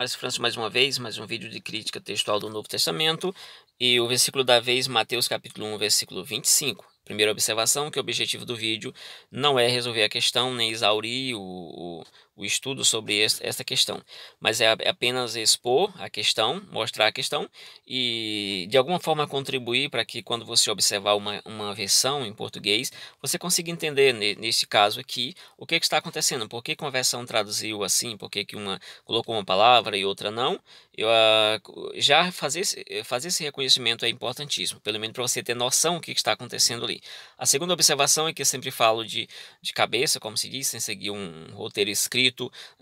Márcio França mais uma vez, mais um vídeo de crítica textual do Novo Testamento e o versículo da vez, Mateus capítulo 1, versículo 25. Primeira observação, que o objetivo do vídeo não é resolver a questão, nem exaurir o, o, o estudo sobre esta questão. Mas é, é apenas expor a questão, mostrar a questão e, de alguma forma, contribuir para que, quando você observar uma, uma versão em português, você consiga entender, neste caso aqui, o que, é que está acontecendo, por que uma versão traduziu assim, por que, que uma colocou uma palavra e outra não. Eu, ah, já fazer, fazer esse reconhecimento é importantíssimo, pelo menos para você ter noção do que, que está acontecendo ali. A segunda observação é que eu sempre falo de, de cabeça, como se diz, sem seguir um roteiro escrito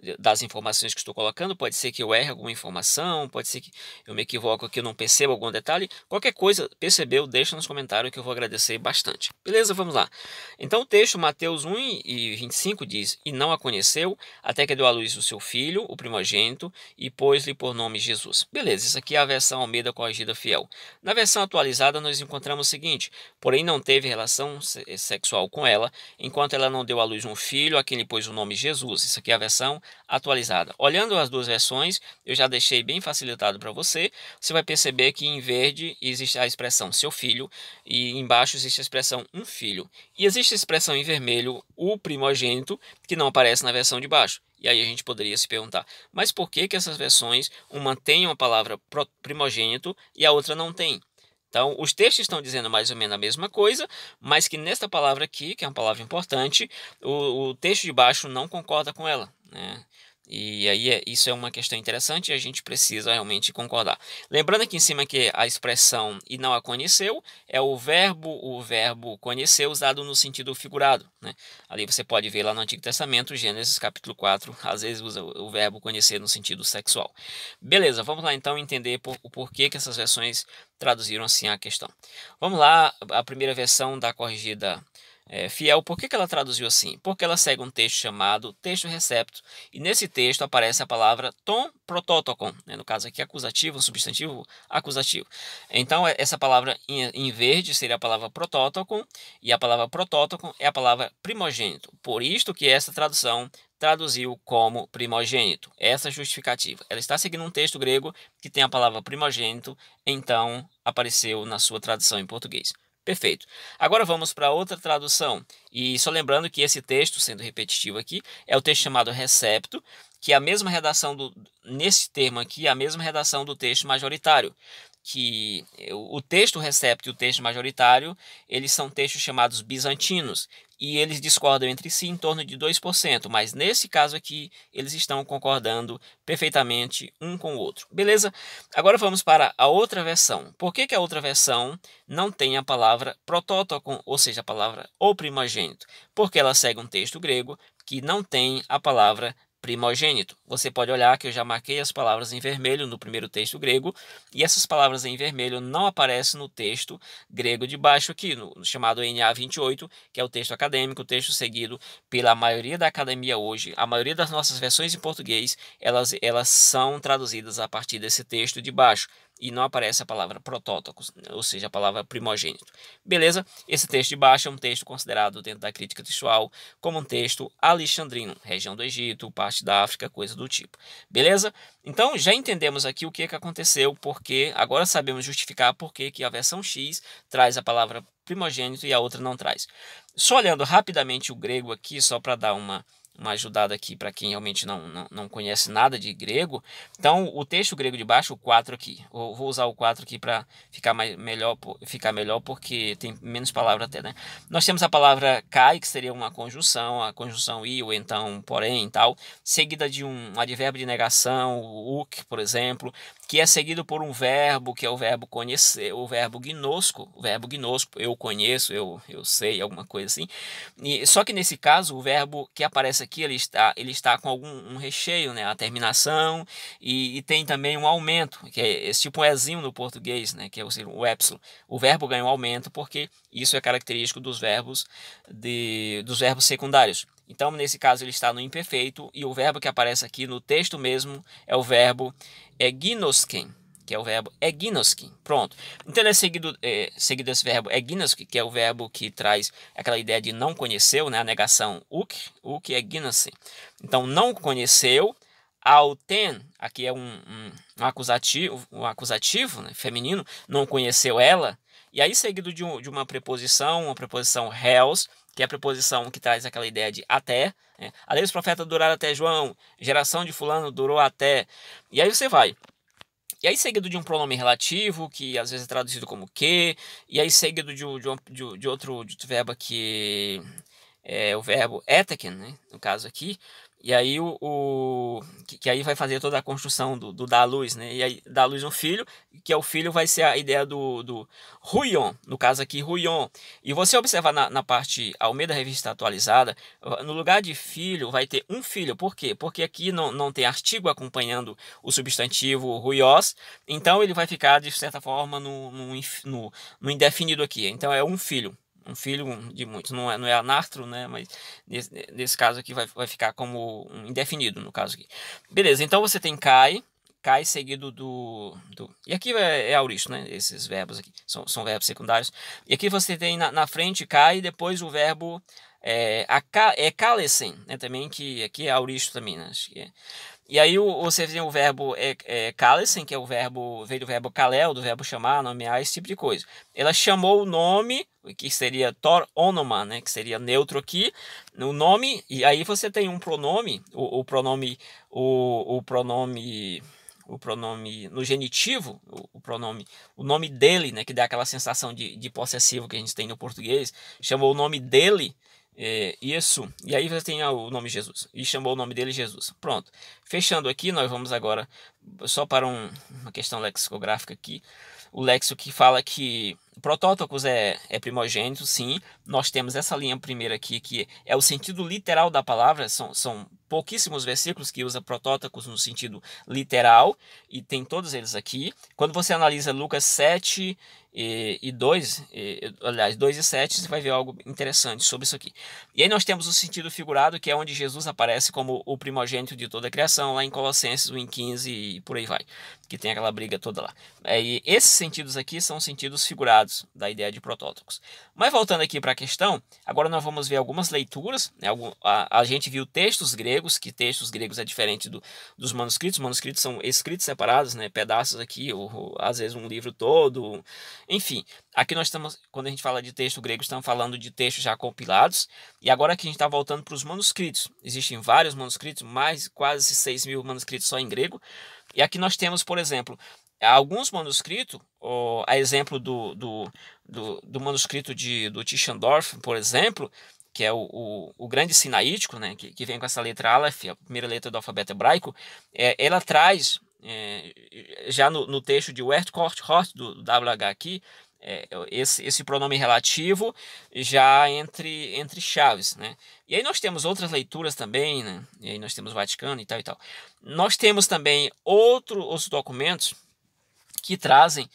eh, das informações que estou colocando. Pode ser que eu erre alguma informação, pode ser que eu me equivoco aqui, não perceba algum detalhe. Qualquer coisa, percebeu, deixa nos comentários que eu vou agradecer bastante. Beleza? Vamos lá. Então o texto, Mateus 1 e 25 diz, E não a conheceu, até que deu à luz o seu filho, o primogênito, e pôs-lhe por nome Jesus. Beleza, isso aqui é a versão Almeida Corrigida Fiel. Na versão atualizada, nós encontramos o seguinte, Porém não teve relação sexual com ela, enquanto ela não deu à luz um filho, a quem lhe pôs o nome Jesus. Isso aqui é a versão atualizada. Olhando as duas versões, eu já deixei bem facilitado para você. Você vai perceber que em verde existe a expressão seu filho e embaixo existe a expressão um filho. E existe a expressão em vermelho o primogênito, que não aparece na versão de baixo. E aí a gente poderia se perguntar, mas por que, que essas versões, uma tem a palavra primogênito e a outra não tem? Então, os textos estão dizendo mais ou menos a mesma coisa, mas que nesta palavra aqui, que é uma palavra importante, o, o texto de baixo não concorda com ela. Né? E aí é, isso é uma questão interessante e a gente precisa realmente concordar. Lembrando aqui em cima que a expressão e não a conheceu é o verbo, o verbo conhecer usado no sentido figurado. Né? Ali você pode ver lá no Antigo Testamento, Gênesis capítulo 4, às vezes usa o verbo conhecer no sentido sexual. Beleza, vamos lá então entender por, o porquê que essas versões traduziram assim a questão. Vamos lá, a primeira versão da corrigida é, fiel, por que, que ela traduziu assim? Porque ela segue um texto chamado texto recepto, e nesse texto aparece a palavra tom prototokon, né? no caso aqui acusativo, um substantivo acusativo. Então, é, essa palavra em, em verde seria a palavra prototokon, e a palavra prototokon é a palavra primogênito. Por isto que essa tradução traduziu como primogênito. Essa é justificativa. Ela está seguindo um texto grego que tem a palavra primogênito, então apareceu na sua tradução em português. Perfeito. Agora vamos para outra tradução. E só lembrando que esse texto, sendo repetitivo aqui, é o texto chamado recepto, que é a mesma redação do nesse termo aqui, é a mesma redação do texto majoritário que o texto recepto e o texto majoritário, eles são textos chamados bizantinos, e eles discordam entre si em torno de 2%, mas nesse caso aqui eles estão concordando perfeitamente um com o outro. Beleza? Agora vamos para a outra versão. Por que, que a outra versão não tem a palavra protótocon, ou seja, a palavra o primogênito? Porque ela segue um texto grego que não tem a palavra primogênito. Você pode olhar que eu já marquei as palavras em vermelho no primeiro texto grego, e essas palavras em vermelho não aparecem no texto grego de baixo aqui, no, chamado NA 28, que é o texto acadêmico, o texto seguido pela maioria da academia hoje. A maioria das nossas versões em português, elas, elas são traduzidas a partir desse texto de baixo e não aparece a palavra protótocos, né? ou seja, a palavra primogênito. Beleza? Esse texto de baixo é um texto considerado dentro da crítica textual como um texto alexandrino, região do Egito, parte da África, coisa do tipo. Beleza? Então já entendemos aqui o que, é que aconteceu, porque agora sabemos justificar por que, que a versão X traz a palavra primogênito e a outra não traz. Só olhando rapidamente o grego aqui, só para dar uma uma ajudada aqui para quem realmente não, não, não, conhece nada de grego. Então, o texto grego de baixo, o 4 aqui. Eu vou usar o 4 aqui para ficar, mais, melhor, ficar melhor, porque tem menos palavra até, né? Nós temos a palavra cai, que seria uma conjunção, a conjunção i, ou então, porém, tal, seguida de um advérbio de negação, o uk, por exemplo, que é seguido por um verbo, que é o verbo conhecer, o verbo gnosco, o verbo gnosco, eu conheço, eu, eu sei, alguma coisa assim. E, só que nesse caso, o verbo que aparece aqui ele está, ele está com algum um recheio, né? A terminação e, e tem também um aumento, que é esse é tipo um ezinho no português, né? Que é seja, o epsilon. O verbo ganha um aumento porque isso é característico dos verbos de, dos verbos secundários. Então, nesse caso, ele está no imperfeito e o verbo que aparece aqui no texto mesmo é o verbo egnosken que é o verbo egnoski. Pronto. Então é seguido, é, seguido esse verbo egnoski, que é o verbo que traz aquela ideia de não conheceu, né? a negação uk, uk é egnosi. Então, não conheceu. ten, aqui é um, um, um acusativo, um acusativo né? feminino, não conheceu ela. E aí, seguido de, um, de uma preposição, uma preposição hells, que é a preposição que traz aquela ideia de até. Né? A lei dos profetas duraram até João, geração de fulano durou até. E aí você vai. E aí, seguido de um pronome relativo, que às vezes é traduzido como que, e aí, seguido de, de, de, de outro, de outro verbo que é o verbo eteken, né? no caso aqui, e aí o, o que, que, aí vai fazer toda a construção do, do da luz, né? E aí da luz um filho, que é o filho vai ser a ideia do do Huion, no caso aqui Huion. E você observar na, na parte ao meio da revista atualizada, no lugar de filho vai ter um filho. Por quê? Porque aqui não, não tem artigo acompanhando o substantivo ruiós então ele vai ficar de certa forma no, no, no, no indefinido aqui. Então é um filho um filho de muitos, não é, não é anastro, né? Mas nesse, nesse caso aqui vai, vai ficar como um indefinido, no caso aqui. Beleza, então você tem cai, cai seguido do. do e aqui é, é auristo, né? Esses verbos aqui são, são verbos secundários. E aqui você tem na, na frente cai e depois o verbo é, a, é calecem, né? Também que aqui é auristo também, né? Acho que é. E aí você tem o verbo é, é, que é o verbo, veio do verbo calé, do verbo chamar, nomear, esse tipo de coisa. Ela chamou o nome que seria Thor Onoma, né, que seria neutro aqui, no nome, e aí você tem um pronome, o, o pronome, o, o pronome o pronome no genitivo, o, o, pronome, o nome dele, né, que dá aquela sensação de, de possessivo que a gente tem no português, chamou o nome dele é, isso, e aí você tem ah, o nome Jesus, e chamou o nome dele Jesus. Pronto. Fechando aqui, nós vamos agora só para um, uma questão lexicográfica aqui o Lexo que fala que protótocos é, é primogênito, sim. Nós temos essa linha primeira aqui, que é o sentido literal da palavra. São, são pouquíssimos versículos que usa protótocos no sentido literal, e tem todos eles aqui. Quando você analisa Lucas 7 e, 2, aliás, 2 e 7, você vai ver algo interessante sobre isso aqui. E aí nós temos o sentido figurado, que é onde Jesus aparece como o primogênito de toda a criação, lá em Colossenses 1, 15 e por aí vai, que tem aquela briga toda lá. É, e esses sentidos aqui são sentidos figurados da ideia de protótipos. Mas voltando aqui para a questão, agora nós vamos ver algumas leituras, né? a, a, gente viu textos gregos, que textos gregos é diferente do, dos manuscritos, manuscritos são escritos separados, né? pedaços aqui, ou, ou às vezes um livro todo, enfim, aqui nós estamos, quando a gente fala de texto grego, estamos falando de textos já compilados. E agora aqui a gente está voltando para os manuscritos. Existem vários manuscritos, mais quase 6 mil manuscritos só em grego. E aqui nós temos, por exemplo, alguns manuscritos, ou, a exemplo do, do, do, do manuscrito de, do Tischendorf, por exemplo, que é o, o, o, grande sinaítico, né, que, que vem com essa letra Aleph, a primeira letra do alfabeto hebraico, é, ela traz é, já no, no, texto de Wert Hort, do, WH aqui, é, esse, esse pronome relativo já entre, entre chaves, né? E aí nós temos outras leituras também, né? E aí nós temos o Vaticano e tal e tal. Nós temos também outro, outros documentos que trazem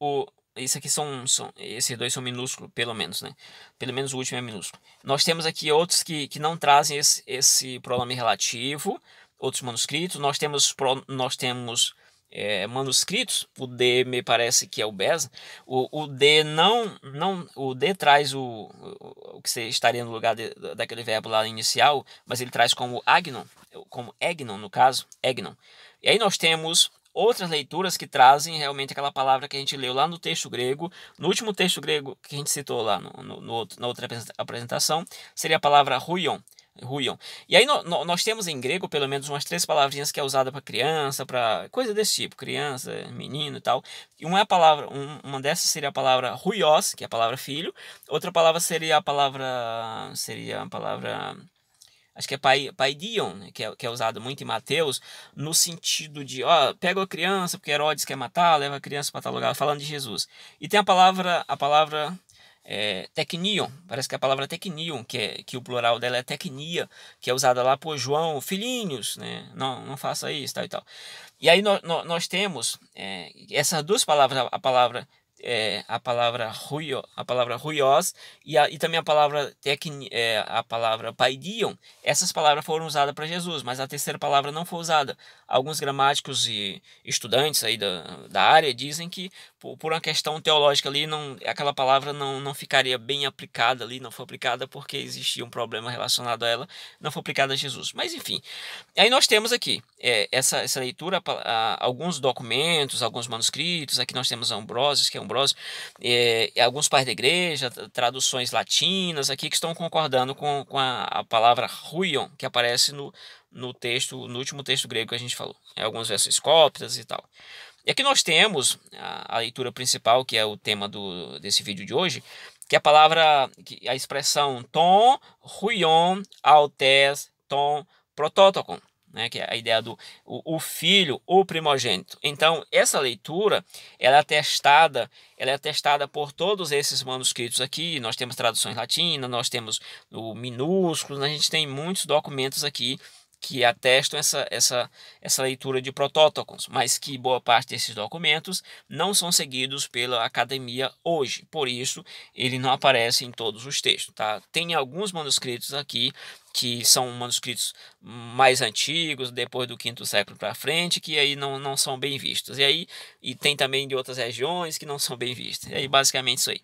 o... Isso aqui são, são... Esses dois são minúsculos, pelo menos, né? Pelo menos o último é minúsculo. Nós temos aqui outros que, que não trazem esse, esse pronome relativo, outros manuscritos. Nós temos, nós temos é, manuscritos, o D me parece que é o Beza. O, o D não, não. O D traz o, o, o que estaria no lugar de, daquele verbo lá inicial, mas ele traz como agnon, como egnon, no caso, egnon. E aí nós temos outras leituras que trazem realmente aquela palavra que a gente leu lá no texto grego, no último texto grego que a gente citou lá no, no, no outro, na outra apresentação, seria a palavra ruion, ruiam E aí no, no, nós temos em grego pelo menos umas três palavrinhas que é usada para criança, para coisa desse tipo, criança, menino e tal. E uma é a palavra, um, uma dessas seria a palavra ruios, que é a palavra filho. Outra palavra seria a palavra seria a palavra acho que é pai, pai Dion, né, que é, que é usado muito em Mateus, no sentido de, ó, pega a criança porque Herodes quer matar, leva a criança para tal lugar, falando de Jesus. E tem a palavra, a palavra é, technion, parece que a palavra technion, que, é, que o plural dela é tecnia que é usada lá por João, filhinhos, né? não, não faça isso, tal e tal. E aí no, no, nós temos é, essas duas palavras, a palavra é, a palavra ruio, a palavra ruios e, a, e também a palavra tecni, é, a palavra paidion. Essas palavras foram usadas para Jesus, mas a terceira palavra não foi usada. Alguns gramáticos e estudantes aí da, da área dizem que por, por uma questão teológica ali, não, aquela palavra não, não ficaria bem aplicada ali, não foi aplicada porque existia um problema relacionado a ela, não foi aplicada a Jesus. Mas enfim, aí nós temos aqui é, essa, essa leitura, a, a, alguns documentos, alguns manuscritos, aqui nós temos Ambrosius, que é Ambrosius, é, alguns pais da igreja, traduções latinas aqui que estão concordando com, com a, a palavra ruion, que aparece no, no texto, no último texto grego que a gente falou, é, alguns versos cóptas e tal. E aqui nós temos a, a leitura principal, que é o tema do, desse vídeo de hoje, que é a palavra, a expressão ton, ruion, altes, ton, prototocon. Né, que é a ideia do o, o, filho, o primogênito. Então, essa leitura, ela é atestada ela é atestada por todos esses manuscritos aqui. Nós temos traduções latinas, nós temos o minúsculo, né, a gente tem muitos documentos aqui que atestam essa, essa, essa leitura de protócolos, mas que boa parte desses documentos não são seguidos pela academia hoje. Por isso, ele não aparece em todos os textos. Tá? Tem alguns manuscritos aqui que são manuscritos mais antigos, depois do quinto século para frente, que aí não, não são bem vistos. E aí e tem também de outras regiões que não são bem vistas. E aí basicamente isso aí.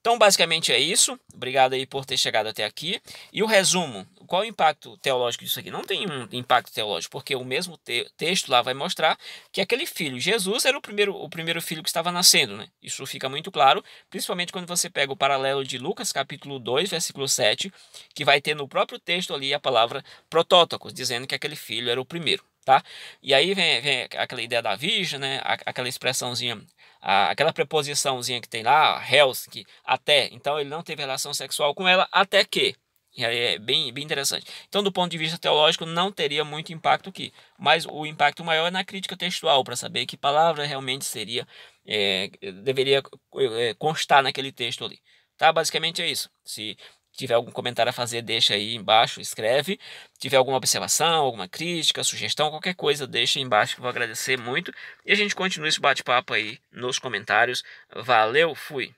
Então, basicamente é isso. Obrigado aí por ter chegado até aqui. E o resumo, qual é o impacto teológico disso aqui? Não tem um impacto teológico, porque o mesmo te texto lá vai mostrar que aquele filho, Jesus, era o primeiro, o primeiro filho que estava nascendo. Né? Isso fica muito claro, principalmente quando você pega o paralelo de Lucas, capítulo 2, versículo 7, que vai ter no próprio texto ali a palavra protótocos, dizendo que aquele filho era o primeiro. Tá? E aí vem, vem aquela ideia da virgem, né? aquela expressãozinha aquela preposiçãozinha que tem lá, "hells que até, então ele não teve relação sexual com ela, até que. É bem, bem interessante. Então, do ponto de vista teológico, não teria muito impacto aqui. Mas o impacto maior é na crítica textual, para saber que palavra realmente seria, é, deveria é, constar naquele texto ali. Tá? Basicamente é isso. Se tiver algum comentário a fazer, deixa aí embaixo, escreve. Se tiver alguma observação, alguma crítica, sugestão, qualquer coisa, deixa aí embaixo que eu vou agradecer muito. E a gente continua esse bate-papo aí nos comentários. Valeu, fui!